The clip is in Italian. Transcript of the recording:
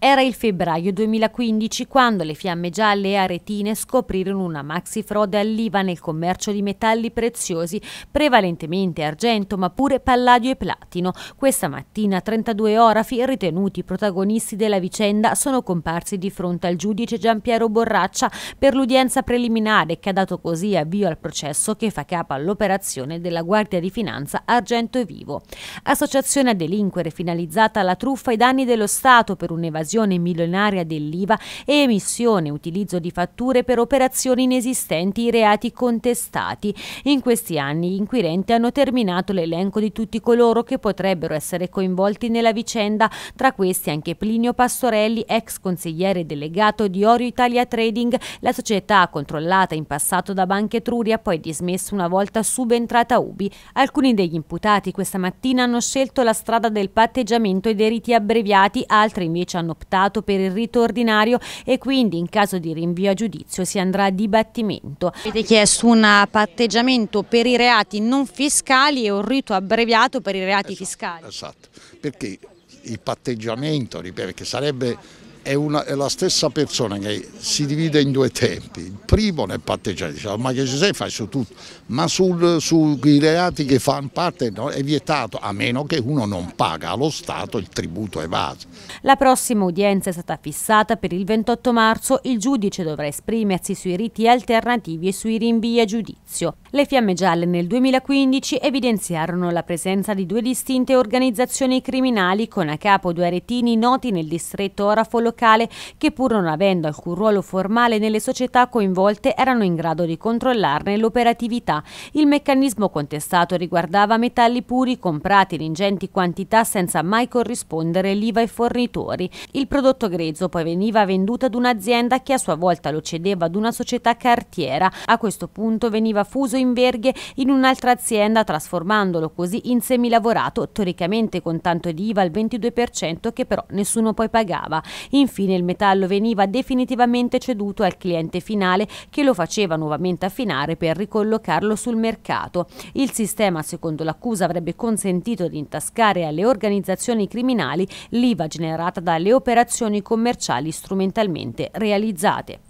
Era il febbraio 2015 quando le fiamme gialle e aretine scoprirono una maxi frode all'IVA nel commercio di metalli preziosi, prevalentemente argento ma pure palladio e platino. Questa mattina 32 orafi ritenuti protagonisti della vicenda sono comparsi di fronte al giudice Giampiero Borraccia per l'udienza preliminare che ha dato così avvio al processo che fa capo all'operazione della Guardia di Finanza Argento e Vivo. Associazione a delinquere finalizzata alla truffa ai danni dello Stato per un'evasione evasione milionaria dell'IVA e emissione e utilizzo di fatture per operazioni inesistenti i reati contestati. In questi anni gli inquirenti hanno terminato l'elenco di tutti coloro che potrebbero essere coinvolti nella vicenda, tra questi anche Plinio Pastorelli, ex consigliere delegato di Orio Italia Trading, la società controllata in passato da Banca Etruria, poi dismessa una volta subentrata Ubi. Alcuni degli imputati questa mattina hanno scelto la strada del patteggiamento e dei riti abbreviati, altri invece hanno optato per il rito ordinario e quindi in caso di rinvio a giudizio si andrà a dibattimento. Avete chiesto un patteggiamento per i reati non fiscali e un rito abbreviato per i reati esatto, fiscali. Esatto, perché il patteggiamento, ripeto, che sarebbe è, una, è, la stessa persona che si divide in due tempi. Il primo nel patteggiare, diciamo, ah, ma che ci sei fai su tutto, ma sui reati che fanno parte no, è vietato, a meno che uno non paga allo Stato il tributo evaso. La prossima udienza è stata fissata per il 28 marzo, il giudice dovrà esprimersi sui riti alternativi e sui rinvii a giudizio. Le fiamme gialle nel 2015 evidenziarono la presenza di due distinte organizzazioni criminali con a capo due aretini noti nel distretto orafo Orafolo locale che pur non avendo alcun ruolo formale nelle società coinvolte erano in grado di controllarne l'operatività. Il meccanismo contestato riguardava metalli puri comprati in ingenti quantità senza mai corrispondere l'IVA ai fornitori. Il prodotto grezzo poi veniva venduto ad un'azienda che a sua volta lo cedeva ad una società cartiera. A questo punto veniva fuso in verghe in un'altra azienda trasformandolo così in semilavorato, teoricamente con tanto di IVA al 22% che però nessuno poi pagava. In Infine il metallo veniva definitivamente ceduto al cliente finale che lo faceva nuovamente affinare per ricollocarlo sul mercato. Il sistema, secondo l'accusa, avrebbe consentito di intascare alle organizzazioni criminali l'IVA generata dalle operazioni commerciali strumentalmente realizzate.